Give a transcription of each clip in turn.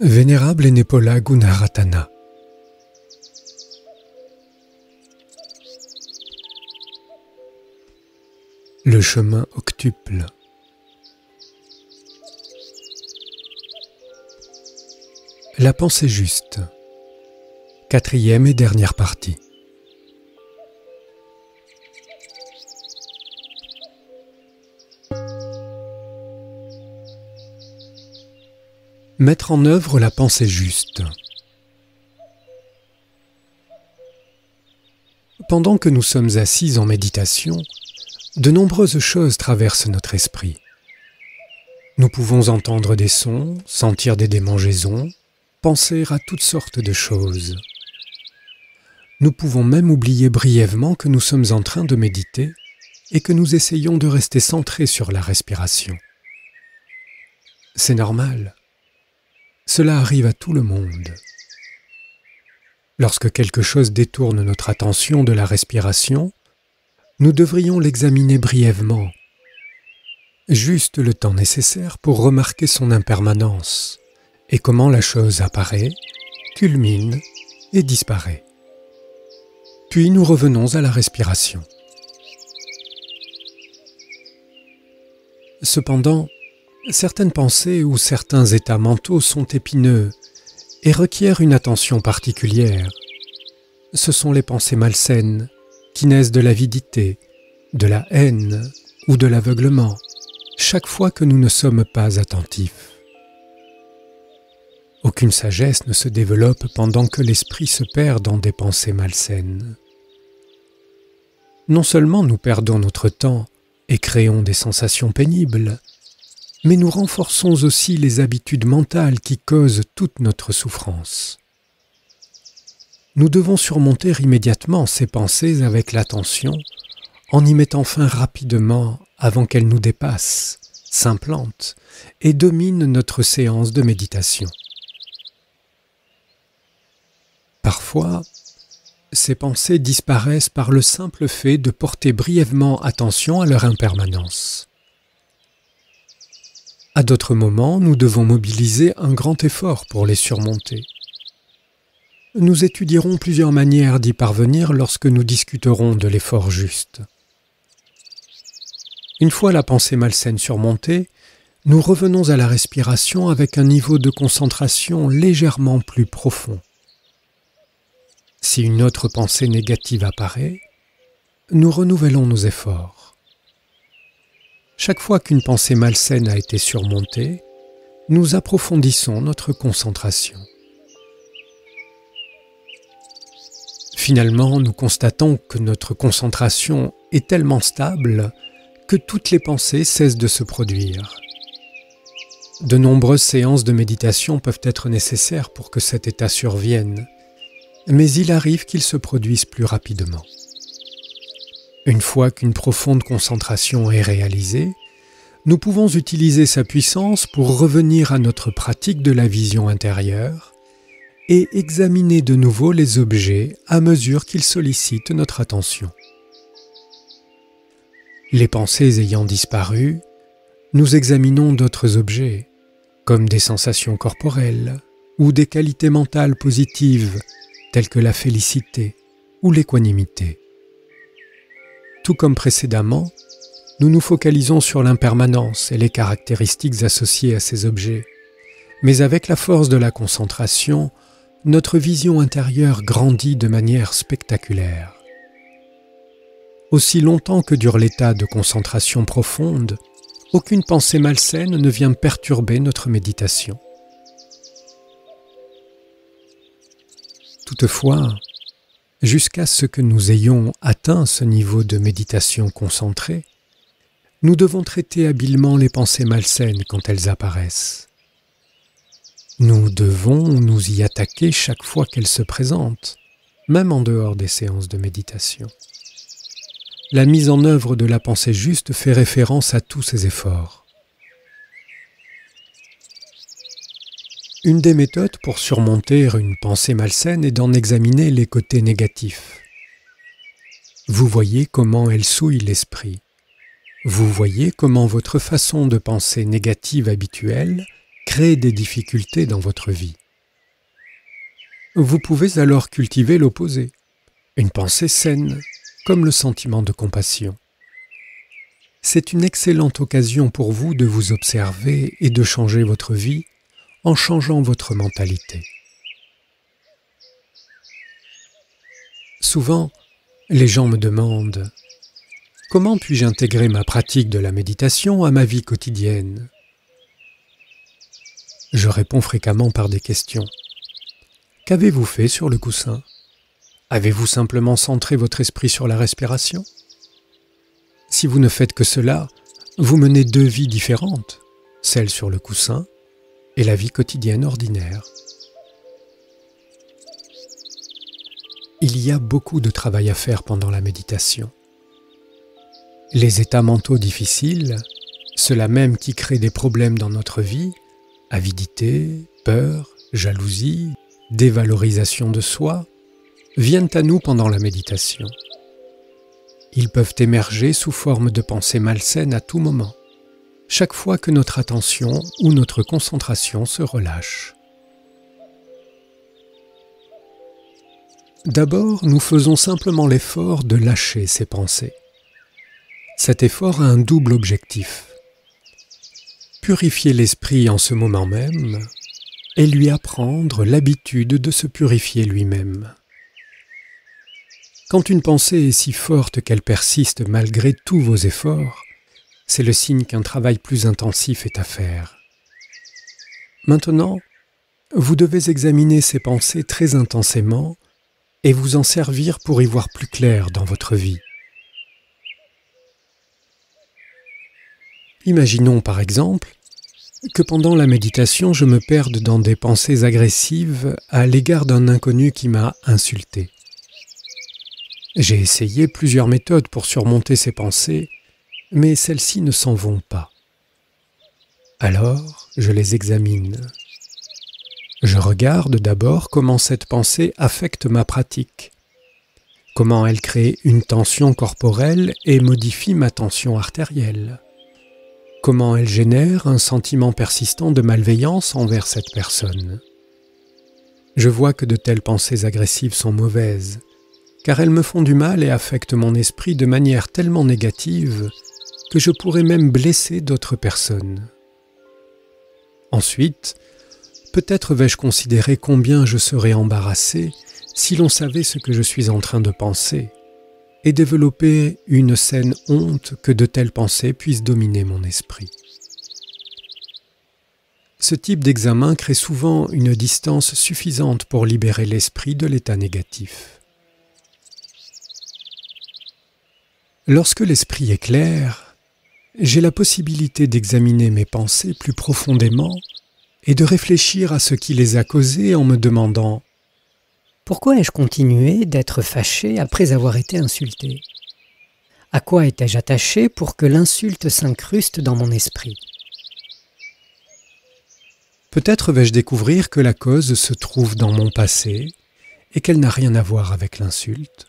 Vénérable Enepola Gunaratana. Le chemin octuple. La pensée juste. Quatrième et dernière partie. Mettre en œuvre la pensée juste. Pendant que nous sommes assis en méditation, de nombreuses choses traversent notre esprit. Nous pouvons entendre des sons, sentir des démangeaisons, penser à toutes sortes de choses. Nous pouvons même oublier brièvement que nous sommes en train de méditer et que nous essayons de rester centrés sur la respiration. C'est normal. Cela arrive à tout le monde. Lorsque quelque chose détourne notre attention de la respiration, nous devrions l'examiner brièvement, juste le temps nécessaire pour remarquer son impermanence et comment la chose apparaît, culmine et disparaît. Puis nous revenons à la respiration. Cependant, Certaines pensées ou certains états mentaux sont épineux et requièrent une attention particulière. Ce sont les pensées malsaines qui naissent de l'avidité, de la haine ou de l'aveuglement, chaque fois que nous ne sommes pas attentifs. Aucune sagesse ne se développe pendant que l'esprit se perd dans des pensées malsaines. Non seulement nous perdons notre temps et créons des sensations pénibles, mais nous renforçons aussi les habitudes mentales qui causent toute notre souffrance. Nous devons surmonter immédiatement ces pensées avec l'attention, en y mettant fin rapidement avant qu'elles nous dépassent, s'implantent et dominent notre séance de méditation. Parfois, ces pensées disparaissent par le simple fait de porter brièvement attention à leur impermanence. À d'autres moments, nous devons mobiliser un grand effort pour les surmonter. Nous étudierons plusieurs manières d'y parvenir lorsque nous discuterons de l'effort juste. Une fois la pensée malsaine surmontée, nous revenons à la respiration avec un niveau de concentration légèrement plus profond. Si une autre pensée négative apparaît, nous renouvelons nos efforts. Chaque fois qu'une pensée malsaine a été surmontée, nous approfondissons notre concentration. Finalement, nous constatons que notre concentration est tellement stable que toutes les pensées cessent de se produire. De nombreuses séances de méditation peuvent être nécessaires pour que cet état survienne, mais il arrive qu'il se produise plus rapidement. Une fois qu'une profonde concentration est réalisée, nous pouvons utiliser sa puissance pour revenir à notre pratique de la vision intérieure et examiner de nouveau les objets à mesure qu'ils sollicitent notre attention. Les pensées ayant disparu, nous examinons d'autres objets, comme des sensations corporelles ou des qualités mentales positives telles que la félicité ou l'équanimité. Tout comme précédemment, nous nous focalisons sur l'impermanence et les caractéristiques associées à ces objets. Mais avec la force de la concentration, notre vision intérieure grandit de manière spectaculaire. Aussi longtemps que dure l'état de concentration profonde, aucune pensée malsaine ne vient perturber notre méditation. Toutefois, jusqu'à ce que nous ayons atteint ce niveau de méditation concentrée, nous devons traiter habilement les pensées malsaines quand elles apparaissent. Nous devons nous y attaquer chaque fois qu'elles se présentent, même en dehors des séances de méditation. La mise en œuvre de la pensée juste fait référence à tous ces efforts. Une des méthodes pour surmonter une pensée malsaine est d'en examiner les côtés négatifs. Vous voyez comment elle souille l'esprit. Vous voyez comment votre façon de penser négative habituelle crée des difficultés dans votre vie. Vous pouvez alors cultiver l'opposé, une pensée saine, comme le sentiment de compassion. C'est une excellente occasion pour vous de vous observer et de changer votre vie en changeant votre mentalité. Souvent, les gens me demandent Comment puis-je intégrer ma pratique de la méditation à ma vie quotidienne Je réponds fréquemment par des questions. Qu'avez-vous fait sur le coussin Avez-vous simplement centré votre esprit sur la respiration Si vous ne faites que cela, vous menez deux vies différentes, celle sur le coussin et la vie quotidienne ordinaire. Il y a beaucoup de travail à faire pendant la méditation. Les états mentaux difficiles, ceux-là même qui créent des problèmes dans notre vie, avidité, peur, jalousie, dévalorisation de soi, viennent à nous pendant la méditation. Ils peuvent émerger sous forme de pensées malsaines à tout moment chaque fois que notre attention ou notre concentration se relâche. D'abord, nous faisons simplement l'effort de lâcher ces pensées. Cet effort a un double objectif. Purifier l'esprit en ce moment même et lui apprendre l'habitude de se purifier lui-même. Quand une pensée est si forte qu'elle persiste malgré tous vos efforts, c'est le signe qu'un travail plus intensif est à faire. Maintenant, vous devez examiner ces pensées très intensément et vous en servir pour y voir plus clair dans votre vie. Imaginons par exemple que pendant la méditation je me perde dans des pensées agressives à l'égard d'un inconnu qui m'a insulté. J'ai essayé plusieurs méthodes pour surmonter ces pensées mais celles-ci ne s'en vont pas. Alors, je les examine. Je regarde d'abord comment cette pensée affecte ma pratique, comment elle crée une tension corporelle et modifie ma tension artérielle, comment elle génère un sentiment persistant de malveillance envers cette personne. Je vois que de telles pensées agressives sont mauvaises, car elles me font du mal et affectent mon esprit de manière tellement négative que je pourrais même blesser d'autres personnes. Ensuite, peut-être vais-je considérer combien je serais embarrassé si l'on savait ce que je suis en train de penser, et développer une saine honte que de telles pensées puissent dominer mon esprit. Ce type d'examen crée souvent une distance suffisante pour libérer l'esprit de l'état négatif. Lorsque l'esprit est clair, j'ai la possibilité d'examiner mes pensées plus profondément et de réfléchir à ce qui les a causées en me demandant ⁇ Pourquoi ai-je continué d'être fâché après avoir été insulté À quoi étais-je attaché pour que l'insulte s'incruste dans mon esprit ?⁇ Peut-être vais-je découvrir que la cause se trouve dans mon passé et qu'elle n'a rien à voir avec l'insulte.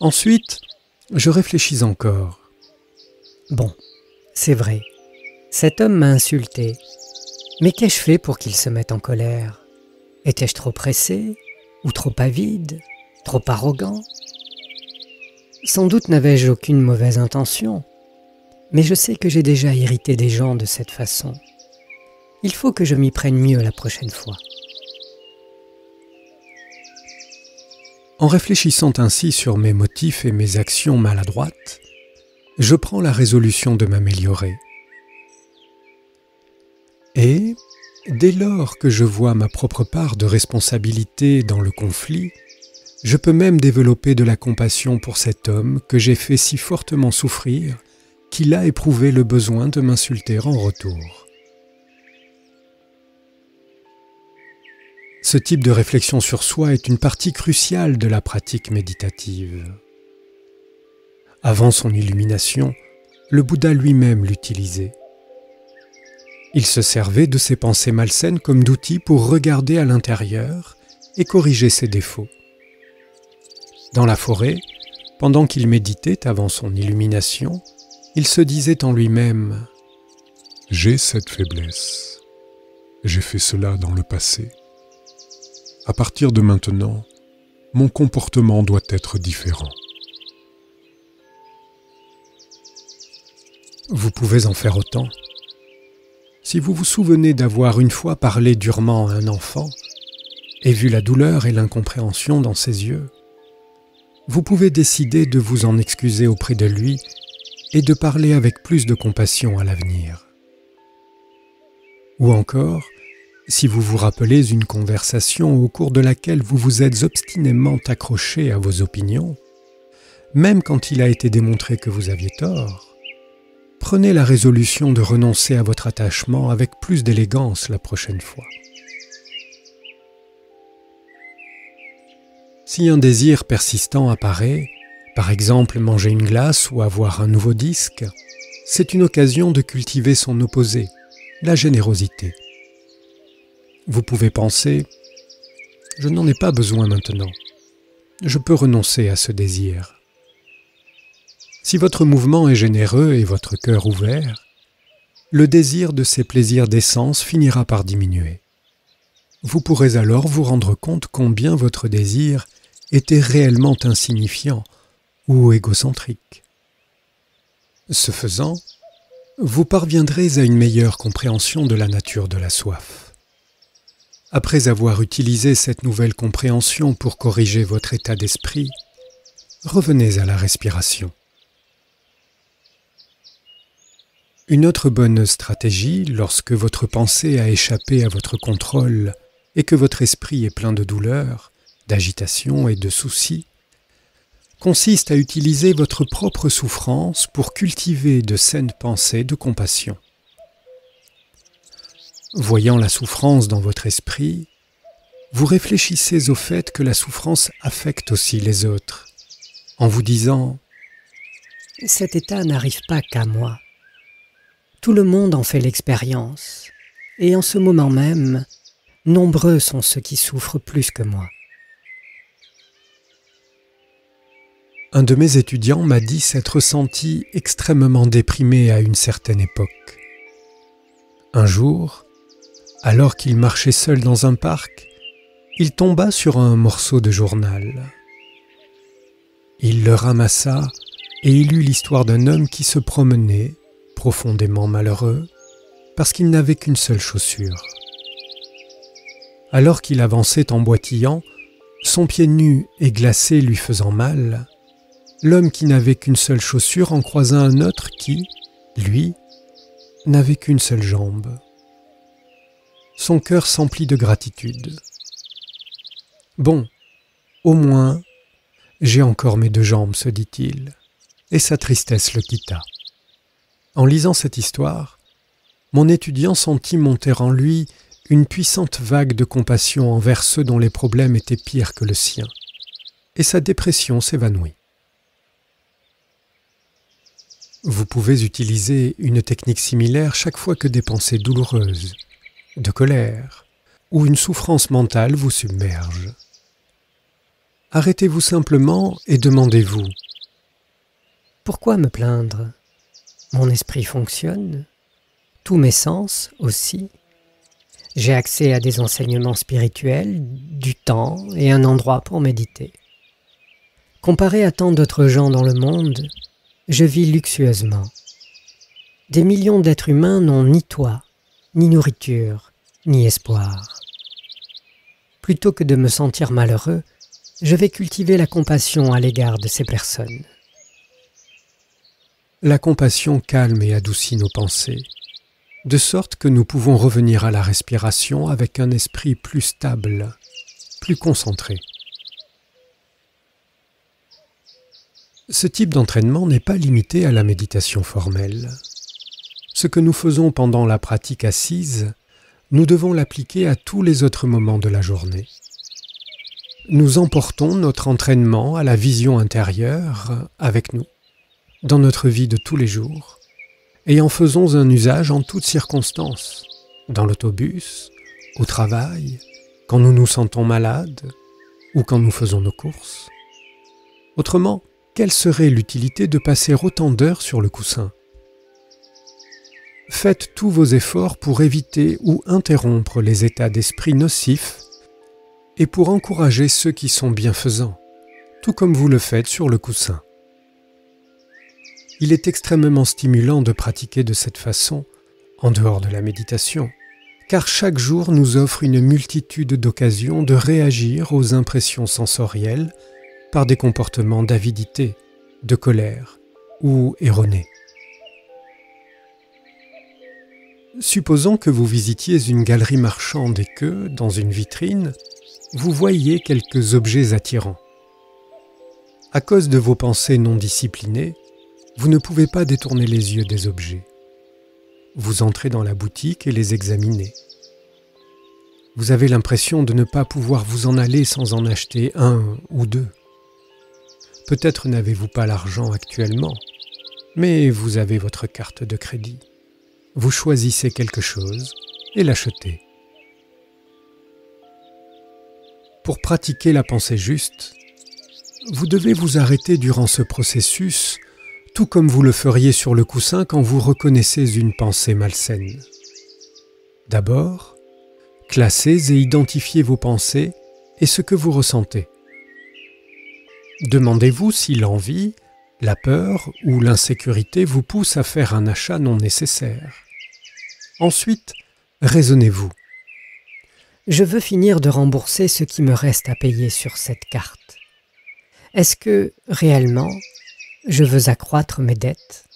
Ensuite, je réfléchis encore. Bon, c'est vrai. Cet homme m'a insulté. Mais qu'ai-je fait pour qu'il se mette en colère Étais-je trop pressé Ou trop avide Trop arrogant Sans doute n'avais-je aucune mauvaise intention. Mais je sais que j'ai déjà irrité des gens de cette façon. Il faut que je m'y prenne mieux la prochaine fois. En réfléchissant ainsi sur mes motifs et mes actions maladroites, je prends la résolution de m'améliorer. Et, dès lors que je vois ma propre part de responsabilité dans le conflit, je peux même développer de la compassion pour cet homme que j'ai fait si fortement souffrir qu'il a éprouvé le besoin de m'insulter en retour. Ce type de réflexion sur soi est une partie cruciale de la pratique méditative. Avant son illumination, le Bouddha lui-même l'utilisait. Il se servait de ses pensées malsaines comme d'outils pour regarder à l'intérieur et corriger ses défauts. Dans la forêt, pendant qu'il méditait avant son illumination, il se disait en lui-même ⁇ J'ai cette faiblesse, j'ai fait cela dans le passé ⁇ à partir de maintenant, mon comportement doit être différent. Vous pouvez en faire autant. Si vous vous souvenez d'avoir une fois parlé durement à un enfant et vu la douleur et l'incompréhension dans ses yeux, vous pouvez décider de vous en excuser auprès de lui et de parler avec plus de compassion à l'avenir. Ou encore, si vous vous rappelez une conversation au cours de laquelle vous vous êtes obstinément accroché à vos opinions, même quand il a été démontré que vous aviez tort, prenez la résolution de renoncer à votre attachement avec plus d'élégance la prochaine fois. Si un désir persistant apparaît, par exemple manger une glace ou avoir un nouveau disque, c'est une occasion de cultiver son opposé, la générosité. Vous pouvez penser, je n'en ai pas besoin maintenant. Je peux renoncer à ce désir. Si votre mouvement est généreux et votre cœur ouvert, le désir de ces plaisirs d'essence finira par diminuer. Vous pourrez alors vous rendre compte combien votre désir était réellement insignifiant ou égocentrique. Ce faisant, vous parviendrez à une meilleure compréhension de la nature de la soif. Après avoir utilisé cette nouvelle compréhension pour corriger votre état d'esprit, revenez à la respiration. Une autre bonne stratégie, lorsque votre pensée a échappé à votre contrôle et que votre esprit est plein de douleur, d'agitation et de soucis, consiste à utiliser votre propre souffrance pour cultiver de saines pensées de compassion. Voyant la souffrance dans votre esprit, vous réfléchissez au fait que la souffrance affecte aussi les autres, en vous disant ⁇ Cet état n'arrive pas qu'à moi. Tout le monde en fait l'expérience, et en ce moment même, nombreux sont ceux qui souffrent plus que moi. Un de mes étudiants m'a dit s'être senti extrêmement déprimé à une certaine époque. Un jour, alors qu'il marchait seul dans un parc, il tomba sur un morceau de journal. Il le ramassa et il eut l'histoire d'un homme qui se promenait, profondément malheureux, parce qu'il n'avait qu'une seule chaussure. Alors qu'il avançait en boitillant, son pied nu et glacé lui faisant mal, l'homme qui n'avait qu'une seule chaussure en croisa un autre qui, lui, n'avait qu'une seule jambe son cœur s'emplit de gratitude. Bon, au moins, j'ai encore mes deux jambes, se dit-il, et sa tristesse le quitta. En lisant cette histoire, mon étudiant sentit monter en lui une puissante vague de compassion envers ceux dont les problèmes étaient pires que le sien, et sa dépression s'évanouit. Vous pouvez utiliser une technique similaire chaque fois que des pensées douloureuses, de colère, ou une souffrance mentale vous submerge. Arrêtez-vous simplement et demandez-vous ⁇ Pourquoi me plaindre Mon esprit fonctionne, tous mes sens aussi, j'ai accès à des enseignements spirituels, du temps et un endroit pour méditer. Comparé à tant d'autres gens dans le monde, je vis luxueusement. Des millions d'êtres humains n'ont ni toi, ni nourriture, ni espoir. Plutôt que de me sentir malheureux, je vais cultiver la compassion à l'égard de ces personnes. La compassion calme et adoucit nos pensées, de sorte que nous pouvons revenir à la respiration avec un esprit plus stable, plus concentré. Ce type d'entraînement n'est pas limité à la méditation formelle. Ce que nous faisons pendant la pratique assise, nous devons l'appliquer à tous les autres moments de la journée. Nous emportons notre entraînement à la vision intérieure avec nous, dans notre vie de tous les jours, et en faisons un usage en toutes circonstances, dans l'autobus, au travail, quand nous nous sentons malades ou quand nous faisons nos courses. Autrement, quelle serait l'utilité de passer autant d'heures sur le coussin faites tous vos efforts pour éviter ou interrompre les états d'esprit nocifs et pour encourager ceux qui sont bienfaisants, tout comme vous le faites sur le coussin. Il est extrêmement stimulant de pratiquer de cette façon, en dehors de la méditation, car chaque jour nous offre une multitude d'occasions de réagir aux impressions sensorielles par des comportements d'avidité, de colère ou erronés. Supposons que vous visitiez une galerie marchande et que, dans une vitrine, vous voyez quelques objets attirants. À cause de vos pensées non disciplinées, vous ne pouvez pas détourner les yeux des objets. Vous entrez dans la boutique et les examinez. Vous avez l'impression de ne pas pouvoir vous en aller sans en acheter un ou deux. Peut-être n'avez-vous pas l'argent actuellement, mais vous avez votre carte de crédit vous choisissez quelque chose et l'achetez. Pour pratiquer la pensée juste, vous devez vous arrêter durant ce processus, tout comme vous le feriez sur le coussin quand vous reconnaissez une pensée malsaine. D'abord, classez et identifiez vos pensées et ce que vous ressentez. Demandez-vous si l'envie, la peur ou l'insécurité vous pousse à faire un achat non nécessaire. Ensuite, raisonnez-vous. Je veux finir de rembourser ce qui me reste à payer sur cette carte. Est-ce que, réellement, je veux accroître mes dettes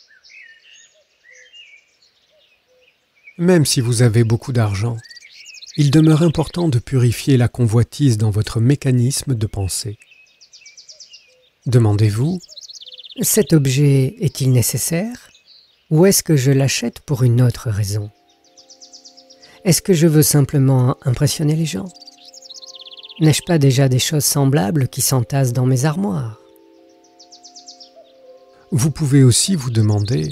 Même si vous avez beaucoup d'argent, il demeure important de purifier la convoitise dans votre mécanisme de pensée. Demandez-vous cet objet est-il nécessaire ou est-ce que je l'achète pour une autre raison Est-ce que je veux simplement impressionner les gens N'ai-je pas déjà des choses semblables qui s'entassent dans mes armoires Vous pouvez aussi vous demander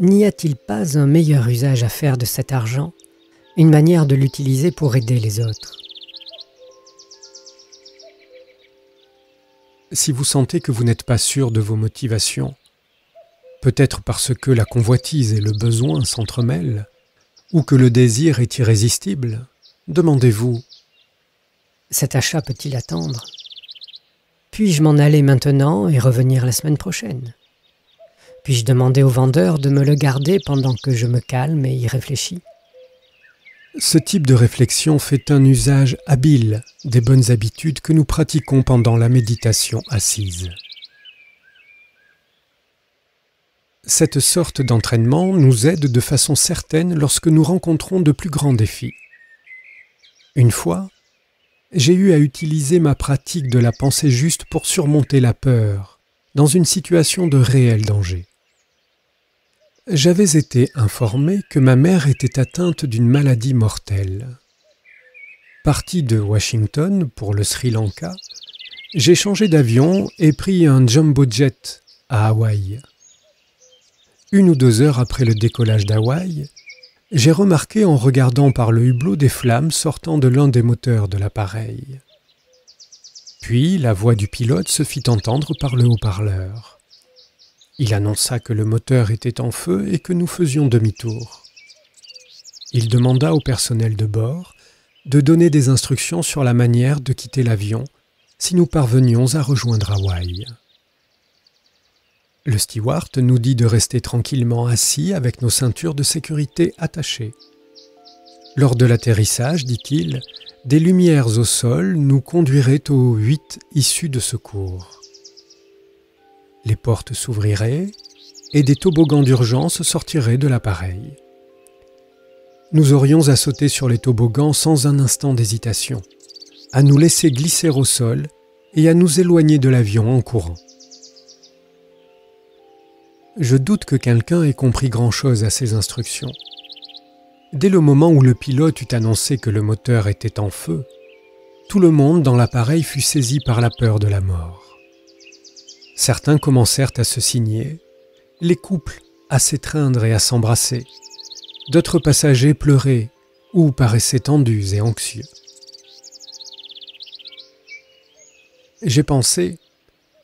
N'y a-t-il pas un meilleur usage à faire de cet argent Une manière de l'utiliser pour aider les autres si vous sentez que vous n'êtes pas sûr de vos motivations, peut-être parce que la convoitise et le besoin s'entremêlent, ou que le désir est irrésistible, demandez-vous ⁇ Cet achat peut-il attendre Puis-je m'en aller maintenant et revenir la semaine prochaine Puis-je demander au vendeur de me le garder pendant que je me calme et y réfléchis ?⁇ ce type de réflexion fait un usage habile des bonnes habitudes que nous pratiquons pendant la méditation assise. Cette sorte d'entraînement nous aide de façon certaine lorsque nous rencontrons de plus grands défis. Une fois, j'ai eu à utiliser ma pratique de la pensée juste pour surmonter la peur dans une situation de réel danger j'avais été informé que ma mère était atteinte d'une maladie mortelle. Parti de Washington pour le Sri Lanka, j'ai changé d'avion et pris un jumbo jet à Hawaï. Une ou deux heures après le décollage d'Hawaï, j'ai remarqué en regardant par le hublot des flammes sortant de l'un des moteurs de l'appareil. Puis la voix du pilote se fit entendre par le haut-parleur. Il annonça que le moteur était en feu et que nous faisions demi-tour. Il demanda au personnel de bord de donner des instructions sur la manière de quitter l'avion si nous parvenions à rejoindre Hawaï. Le steward nous dit de rester tranquillement assis avec nos ceintures de sécurité attachées. Lors de l'atterrissage, dit-il, des lumières au sol nous conduiraient aux huit issues de secours. Les portes s'ouvriraient et des toboggans d'urgence sortiraient de l'appareil. Nous aurions à sauter sur les toboggans sans un instant d'hésitation, à nous laisser glisser au sol et à nous éloigner de l'avion en courant. Je doute que quelqu'un ait compris grand-chose à ces instructions. Dès le moment où le pilote eut annoncé que le moteur était en feu, tout le monde dans l'appareil fut saisi par la peur de la mort. Certains commencèrent à se signer, les couples à s'étreindre et à s'embrasser. D'autres passagers pleuraient ou paraissaient tendus et anxieux. J'ai pensé,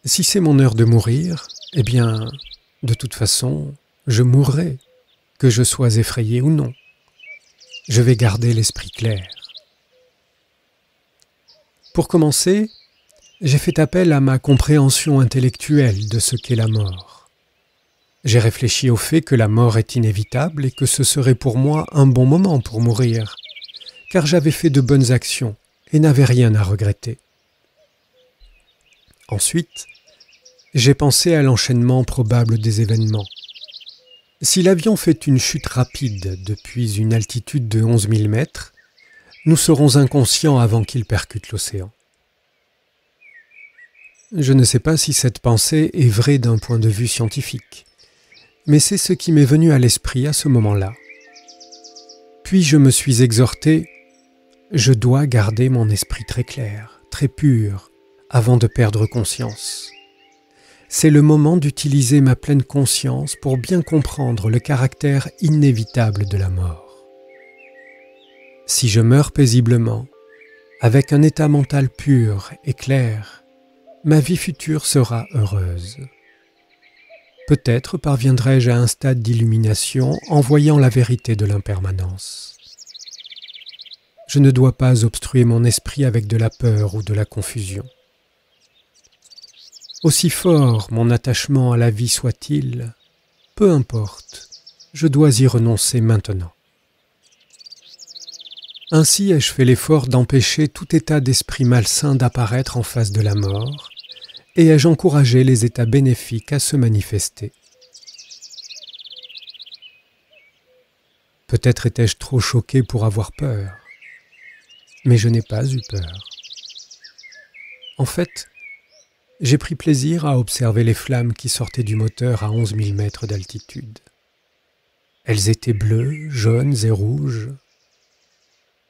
si c'est mon heure de mourir, eh bien, de toute façon, je mourrai, que je sois effrayé ou non. Je vais garder l'esprit clair. Pour commencer, j'ai fait appel à ma compréhension intellectuelle de ce qu'est la mort. J'ai réfléchi au fait que la mort est inévitable et que ce serait pour moi un bon moment pour mourir, car j'avais fait de bonnes actions et n'avais rien à regretter. Ensuite, j'ai pensé à l'enchaînement probable des événements. Si l'avion fait une chute rapide depuis une altitude de 11 000 mètres, nous serons inconscients avant qu'il percute l'océan. Je ne sais pas si cette pensée est vraie d'un point de vue scientifique, mais c'est ce qui m'est venu à l'esprit à ce moment-là. Puis je me suis exhorté, je dois garder mon esprit très clair, très pur, avant de perdre conscience. C'est le moment d'utiliser ma pleine conscience pour bien comprendre le caractère inévitable de la mort. Si je meurs paisiblement, avec un état mental pur et clair, ma vie future sera heureuse. Peut-être parviendrai-je à un stade d'illumination en voyant la vérité de l'impermanence. Je ne dois pas obstruer mon esprit avec de la peur ou de la confusion. Aussi fort mon attachement à la vie soit-il, peu importe, je dois y renoncer maintenant. Ainsi ai-je fait l'effort d'empêcher tout état d'esprit malsain d'apparaître en face de la mort, et ai-je encouragé les États bénéfiques à se manifester Peut-être étais-je trop choqué pour avoir peur, mais je n'ai pas eu peur. En fait, j'ai pris plaisir à observer les flammes qui sortaient du moteur à 11 000 mètres d'altitude. Elles étaient bleues, jaunes et rouges.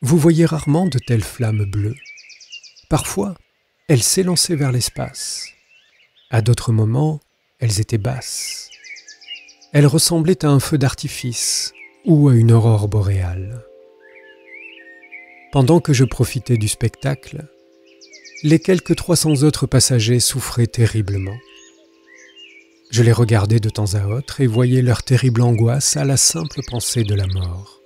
Vous voyez rarement de telles flammes bleues. Parfois, elles s'élançaient vers l'espace. À d'autres moments, elles étaient basses. Elles ressemblaient à un feu d'artifice ou à une aurore boréale. Pendant que je profitais du spectacle, les quelques 300 autres passagers souffraient terriblement. Je les regardais de temps à autre et voyais leur terrible angoisse à la simple pensée de la mort.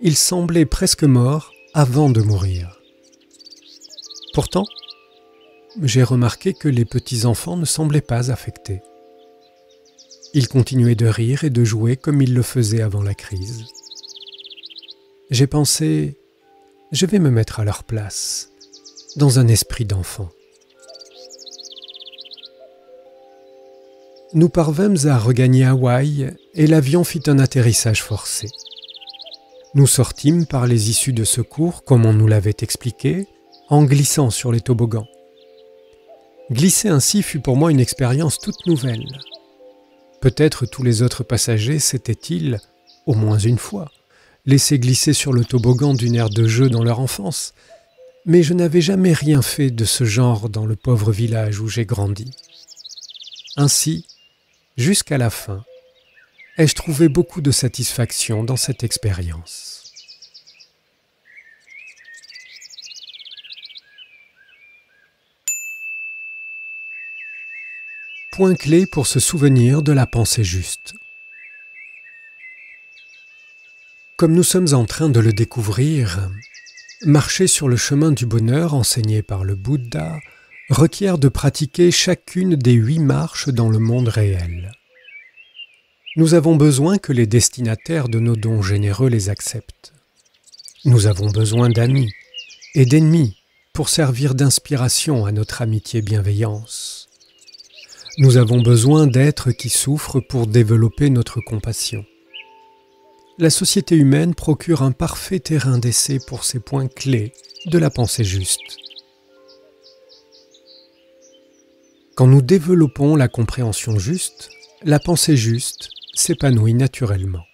Ils semblaient presque morts avant de mourir. Pourtant, j'ai remarqué que les petits-enfants ne semblaient pas affectés. Ils continuaient de rire et de jouer comme ils le faisaient avant la crise. J'ai pensé, je vais me mettre à leur place, dans un esprit d'enfant. Nous parvîmes à regagner Hawaï et l'avion fit un atterrissage forcé. Nous sortîmes par les issues de secours, comme on nous l'avait expliqué, en glissant sur les toboggans. Glisser ainsi fut pour moi une expérience toute nouvelle. Peut-être tous les autres passagers s'étaient-ils, au moins une fois, laissés glisser sur le toboggan d'une aire de jeu dans leur enfance, mais je n'avais jamais rien fait de ce genre dans le pauvre village où j'ai grandi. Ainsi, jusqu'à la fin, ai-je trouvé beaucoup de satisfaction dans cette expérience. point clé pour se souvenir de la pensée juste. Comme nous sommes en train de le découvrir, marcher sur le chemin du bonheur enseigné par le Bouddha requiert de pratiquer chacune des huit marches dans le monde réel. Nous avons besoin que les destinataires de nos dons généreux les acceptent. Nous avons besoin d'amis et d'ennemis pour servir d'inspiration à notre amitié bienveillance. Nous avons besoin d'êtres qui souffrent pour développer notre compassion. La société humaine procure un parfait terrain d'essai pour ces points clés de la pensée juste. Quand nous développons la compréhension juste, la pensée juste s'épanouit naturellement.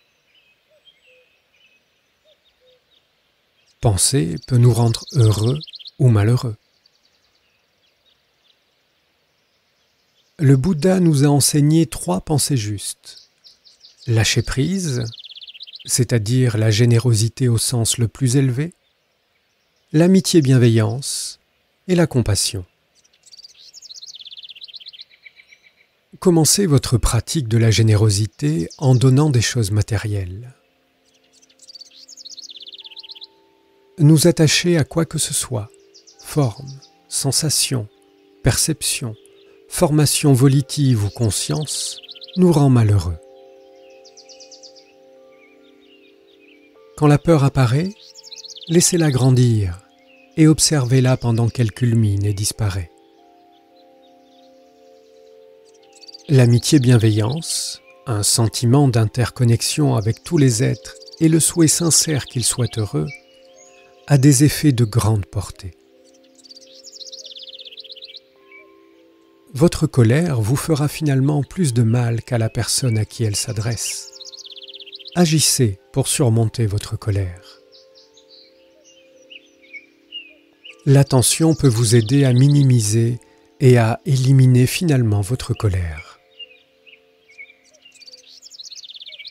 Penser peut nous rendre heureux ou malheureux. le Bouddha nous a enseigné trois pensées justes. Lâcher prise, c'est-à-dire la générosité au sens le plus élevé, l'amitié-bienveillance et la compassion. Commencez votre pratique de la générosité en donnant des choses matérielles. Nous attacher à quoi que ce soit, forme, sensation, perception, formation volitive ou conscience, nous rend malheureux. Quand la peur apparaît, laissez-la grandir et observez-la pendant qu'elle culmine et disparaît. L'amitié bienveillance, un sentiment d'interconnexion avec tous les êtres et le souhait sincère qu'ils soient heureux, a des effets de grande portée. votre colère vous fera finalement plus de mal qu'à la personne à qui elle s'adresse. Agissez pour surmonter votre colère. L'attention peut vous aider à minimiser et à éliminer finalement votre colère.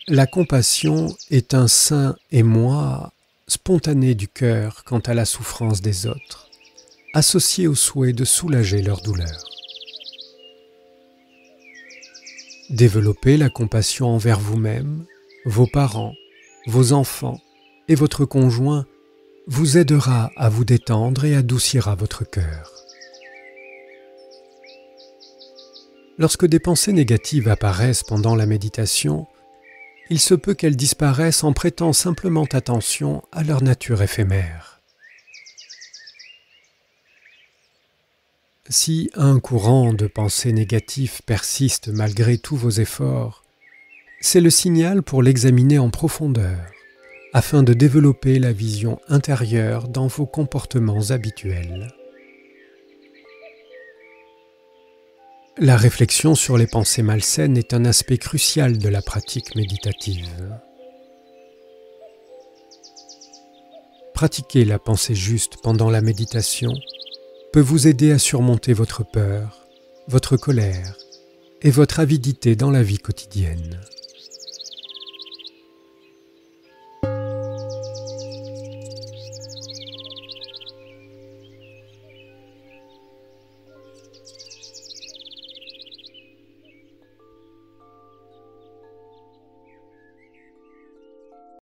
La compassion est un saint émoi spontané du cœur quant à la souffrance des autres, associé au souhait de soulager leur douleur. Développer la compassion envers vous-même, vos parents, vos enfants et votre conjoint vous aidera à vous détendre et adoucira votre cœur. Lorsque des pensées négatives apparaissent pendant la méditation, il se peut qu'elles disparaissent en prêtant simplement attention à leur nature éphémère. Si un courant de pensées négatives persiste malgré tous vos efforts, c'est le signal pour l'examiner en profondeur afin de développer la vision intérieure dans vos comportements habituels. La réflexion sur les pensées malsaines est un aspect crucial de la pratique méditative. Pratiquer la pensée juste pendant la méditation peut vous aider à surmonter votre peur, votre colère et votre avidité dans la vie quotidienne.